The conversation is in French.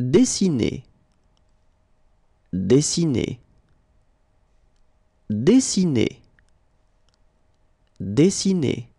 dessiner dessiner dessiner dessiner